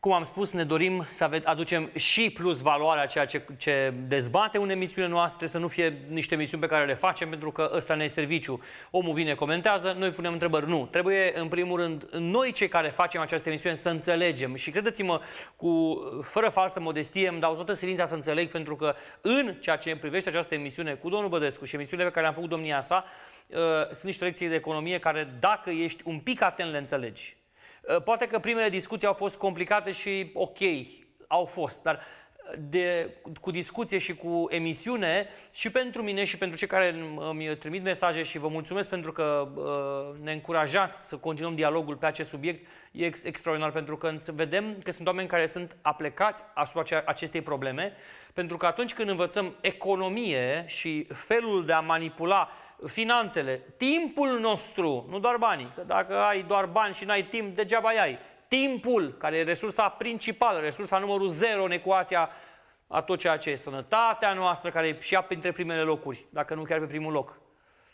Cum am spus, ne dorim să aducem și plus valoarea ceea ce, ce dezbate în emisiunile noastre, să nu fie niște emisiuni pe care le facem, pentru că ăsta ne e serviciu. Omul vine, comentează, noi punem întrebări. Nu. Trebuie, în primul rând, noi cei care facem această emisiune să înțelegem. Și credeți-mă, cu, fără falsă modestie, îmi dau toată silința să înțeleg, pentru că în ceea ce privește această emisiune cu domnul Bădescu și emisiunile pe care le-am făcut domnia sa, uh, sunt niște lecții de economie care, dacă ești un pic atent, le înțelegi. Eh, poate că primele discuții au fost complicate și ok, au fost, dar eh, de, cu discuție și cu emisiune și pentru mine și pentru cei care îmi trimit mesaje și vă mulțumesc pentru că eh, ne încurajați să continuăm dialogul pe acest subiect e ex- extraordinar pentru că vedem că sunt oameni care sunt aplecați asupra acestei probleme pentru că atunci când învățăm economie și felul de a manipula finanțele, timpul nostru, nu doar banii, că dacă ai doar bani și n-ai timp, degeaba ai. Timpul, care e resursa principală, resursa numărul zero în ecuația a tot ceea ce e sănătatea noastră, care e și ea printre primele locuri, dacă nu chiar pe primul loc.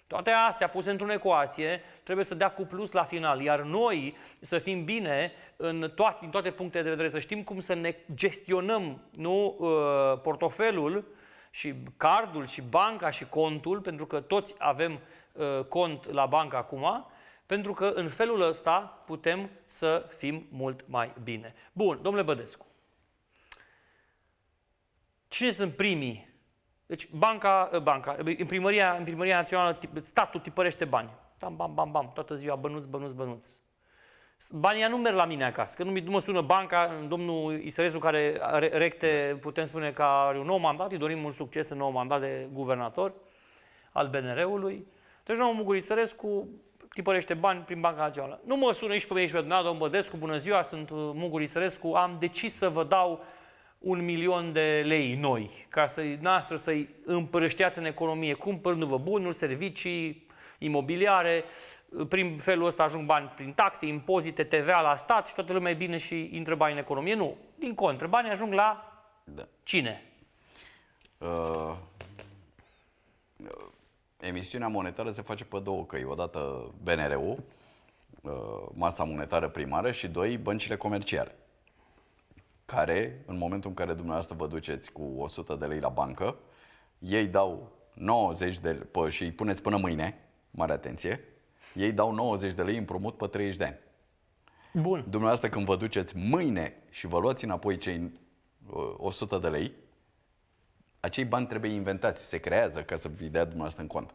Toate astea puse într-o ecuație trebuie să dea cu plus la final, iar noi să fim bine în toate, din toate punctele de vedere, să știm cum să ne gestionăm nu, uh, portofelul și cardul și banca și contul, pentru că toți avem uh, cont la bancă acum, pentru că în felul ăsta putem să fim mult mai bine. Bun, domnule Bădescu, cine sunt primii? Deci banca, uh, banca uh, în, primăria, în primăria națională, statul tipărește bani. Bam, bam, bam, bam, toată ziua, bănuți, bănuți, bănuți. Banii nu merg la mine acasă, că nu, mi, mă sună banca, domnul Isărezu, care recte, putem spune că are un nou mandat, îi dorim mult succes în nou mandat de guvernator al BNR-ului. Deci domnul Mugur Isărescu tipărește bani prin Banca Națională. Nu mă sună nici pe mine, nici pe dumneavoastră, domnul Bădescu, bună ziua, sunt uh, Mugur Isărescu, am decis să vă dau un milion de lei noi, ca să noastră să-i împărășteați în economie, cumpărându-vă bunuri, servicii, imobiliare, prin felul ăsta ajung bani prin taxe, impozite, TVA la stat și toată lumea e bine și intră bani în economie. Nu. Din contră, banii ajung la da. cine? Uh, uh emisiunea monetară se face pe două căi. Odată BNR-ul, uh, masa monetară primară și doi, băncile comerciale care, în momentul în care dumneavoastră vă duceți cu 100 de lei la bancă, ei dau 90 de lei și îi puneți până mâine, mare atenție, ei dau 90 de lei împrumut pe 30 de ani. Bun. Dumneavoastră când vă duceți mâine și vă luați înapoi cei 100 uh, de lei, acei bani trebuie inventați, se creează ca să vi dea dumneavoastră în cont.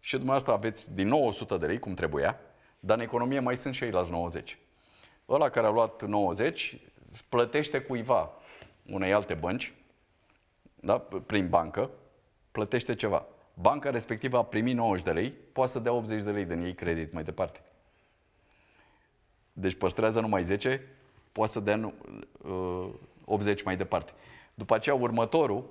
Și dumneavoastră aveți din nou 100 de lei, cum trebuia, dar în economie mai sunt și ei la 90. Ăla care a luat 90 plătește cuiva unei alte bănci, da? prin bancă, plătește ceva. Banca respectivă a primit 90 de lei, poate să dea 80 de lei din ei credit mai departe. Deci păstrează numai 10, poate să dea uh, 80 mai departe. După aceea următorul,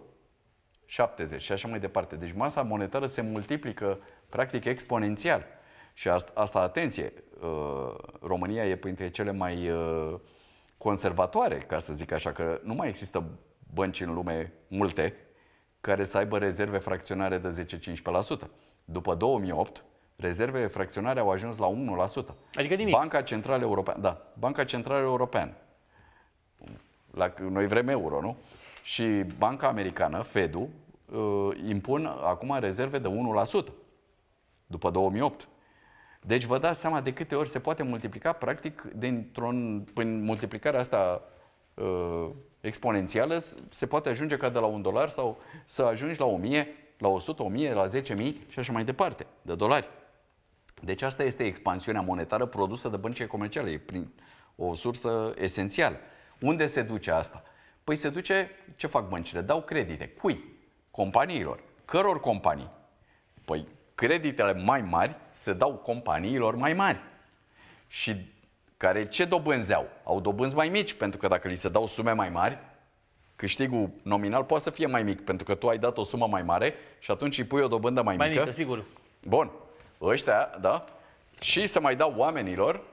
70 și așa mai departe. Deci masa monetară se multiplică practic exponențial. Și asta, asta atenție, uh, România e printre cele mai uh, conservatoare, ca să zic așa, că nu mai există bănci în lume multe care să aibă rezerve fracționare de 10-15%. După 2008, rezervele fracționare au ajuns la 1%. Adică nimic. Banca Centrală Europeană, da, Banca Centrală Europeană, la, noi vrem euro, nu? Și Banca Americană, Fedul, uh, impun acum rezerve de 1% după 2008. Deci vă dați seama de câte ori se poate multiplica, practic, dintr-un, prin multiplicarea asta uh, exponențială, se poate ajunge ca de la un dolar sau să ajungi la 1000, la 100, 1000, la 10.000 și așa mai departe, de dolari. Deci asta este expansiunea monetară produsă de băncile comerciale, e prin o sursă esențială. Unde se duce asta? Păi se duce, ce fac băncile? Dau credite. Cui? Companiilor. Căror companii? Păi creditele mai mari se dau companiilor mai mari. Și care ce dobânzeau? Au dobânzi mai mici, pentru că dacă li se dau sume mai mari, câștigul nominal poate să fie mai mic, pentru că tu ai dat o sumă mai mare și atunci îi pui o dobândă mai, mai mică. mică. sigur. Bun. Ăștia, da? Și să mai dau oamenilor,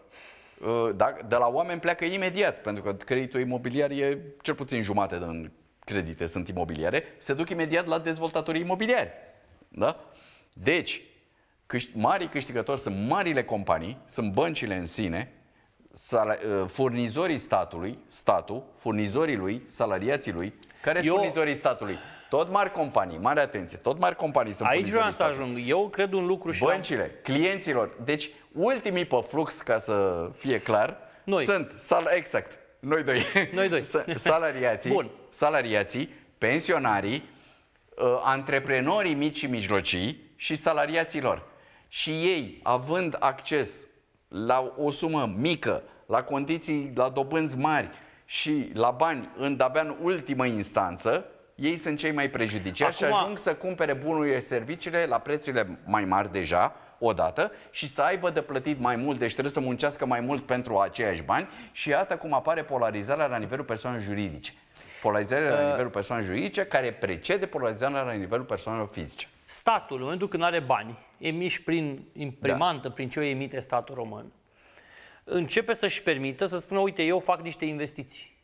uh, da, de la oameni pleacă imediat, pentru că creditul imobiliar e cel puțin jumate din credite sunt imobiliare, se duc imediat la dezvoltatorii imobiliari. Da? Deci, câșt, marii câștigători sunt marile companii, sunt băncile în sine, Uh, furnizorii statului, statul, furnizorii lui, salariații lui, care sunt Eu... furnizorii statului? Tot mari companii, mare atenție, tot mari companii sunt Aici vreau să ajung. Eu cred un lucru și Băncile, am... clienților. Deci, ultimii pe flux, ca să fie clar, Noi. sunt, sal- exact, noi doi. Noi doi. salariații, Bun. salariații, pensionarii, uh, antreprenorii mici și mijlocii și salariații lor. Și ei, având acces la o sumă mică, la condiții, la dobânzi mari și la bani în abia în ultimă instanță, ei sunt cei mai prejudiciați Acum... și ajung să cumpere bunurile, serviciile la prețurile mai mari deja, odată, și să aibă de plătit mai mult, deci trebuie să muncească mai mult pentru aceiași bani și iată cum apare polarizarea la nivelul persoanelor juridice. Polarizarea uh... la nivelul persoanelor juridice care precede polarizarea la nivelul persoanelor fizice statul, în momentul când are bani, emiși prin imprimantă, da. prin ce o emite statul român, începe să-și permită să spună, uite, eu fac niște investiții.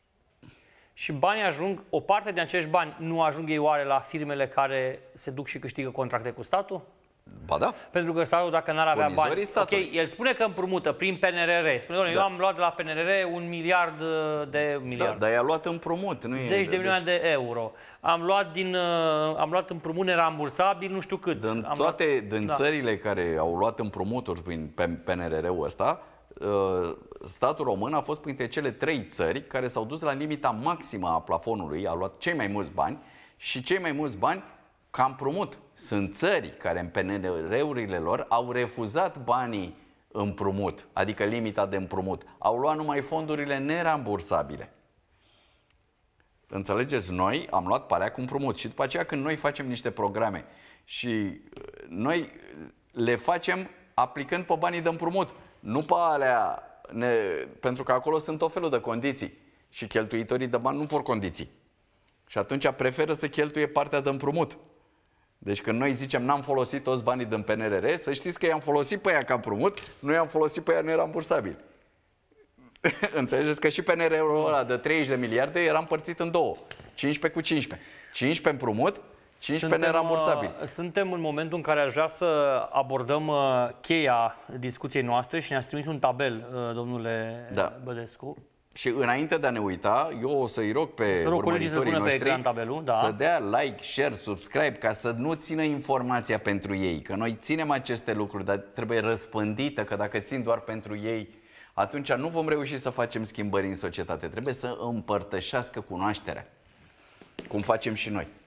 Și banii ajung, o parte din acești bani nu ajung ei oare la firmele care se duc și câștigă contracte cu statul? Ba da. Pentru că statul, dacă n-ar avea bani, ok, el spune că împrumută prin PNRR. Spune, domnule, da. eu am luat de la PNRR un miliard uh, de miliard. Da, dar i-a luat împrumut, nu Zeci de, de milioane deci... de euro. Am luat, din, uh, am luat împrumut nerambursabil, nu știu cât. Din am toate, luat... din da. țările care au luat împrumuturi prin PNRR-ul ăsta, uh, statul român a fost printre cele trei țări care s-au dus la limita maximă a plafonului, a luat cei mai mulți bani și cei mai mulți bani Cam prumut, Sunt țări care în PNR-urile lor au refuzat banii împrumut, adică limita de împrumut. Au luat numai fondurile nerambursabile. Înțelegeți, noi am luat palea cu împrumut și după aceea când noi facem niște programe și uh, noi uh, le facem aplicând pe banii de împrumut, nu pe alea, ne, pentru că acolo sunt tot felul de condiții și cheltuitorii de bani nu vor condiții. Și atunci preferă să cheltuie partea de împrumut. Deci când noi zicem n-am folosit toți banii din PNRR, să știți că i-am folosit pe ea ca prumut, nu i-am folosit pe ea bursabil. Înțelegeți că și PNRR-ul ăla de 30 de miliarde era împărțit în două. 15 cu 15. 15 împrumut, 15 suntem, nerambursabil. Uh, suntem în momentul în care aș vrea să abordăm uh, cheia discuției noastre și ne-ați trimis un tabel, uh, domnule da. Bădescu. Și înainte de a ne uita, eu o să-i rog pe să rog urmăritorii să noștri pe tabelul, da. să dea like, share, subscribe ca să nu țină informația pentru ei. Că noi ținem aceste lucruri, dar trebuie răspândită, că dacă țin doar pentru ei, atunci nu vom reuși să facem schimbări în societate. Trebuie să împărtășească cunoașterea, cum facem și noi.